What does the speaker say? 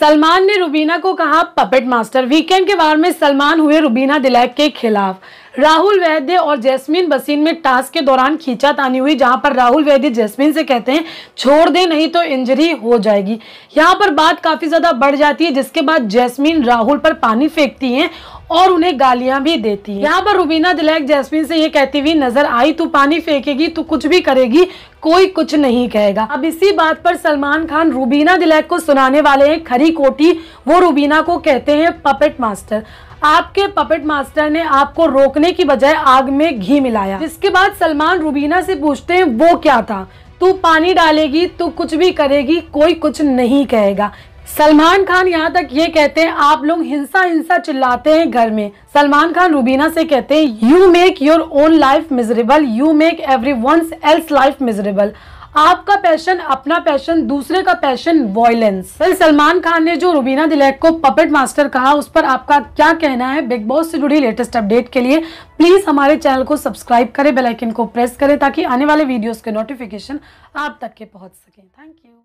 सलमान ने रुबीना को कहा पपेट मास्टर वीकेंड के बार में सलमान हुए रुबीना दिलैक के खिलाफ राहुल वैद्य और जैस्मिन बसीन में टास्क के दौरान खींचा तानी हुई जहां पर राहुल वैद्य जैस्मिन से कहते हैं छोड़ दे नहीं तो इंजरी हो जाएगी यहां पर बात काफ़ी ज़्यादा बढ़ जाती है जिसके बाद जैस्मिन राहुल पर पानी फेंकती हैं और उन्हें गालियां भी देती है यहाँ पर रुबीना दिलैक जैस्मिन से ये कहती हुई नजर आई तू पानी फेंकेगी तू कुछ भी करेगी कोई कुछ नहीं कहेगा अब इसी बात पर सलमान खान रूबीना दिलैक को सुनाने वाले हैं खरी कोटी वो रूबीना को कहते हैं पपेट मास्टर आपके पपेट मास्टर ने आपको रोकने की बजाय आग में घी मिलाया इसके बाद सलमान रूबीना से पूछते हैं वो क्या था तू पानी डालेगी तू कुछ भी करेगी कोई कुछ नहीं कहेगा सलमान खान यहाँ तक ये कहते हैं आप लोग हिंसा हिंसा चिल्लाते हैं घर में सलमान खान रूबीना से कहते हैं you make your own life miserable you make every one's else life miserable आपका पैशन अपना पैशन दूसरे का passion violence well, Salman Khan ने जो रुबीना दिलैक को पपेट मास्टर कहा उस पर आपका क्या कहना है बिग बॉस से जुड़ी लेटेस्ट अपडेट के लिए प्लीज हमारे चैनल को सब्सक्राइब करें बेल आइकन को प्रेस करें ताकि आने वाले वीडियोस के नोटिफिकेशन आप तक के पहुंच सके थैंक यू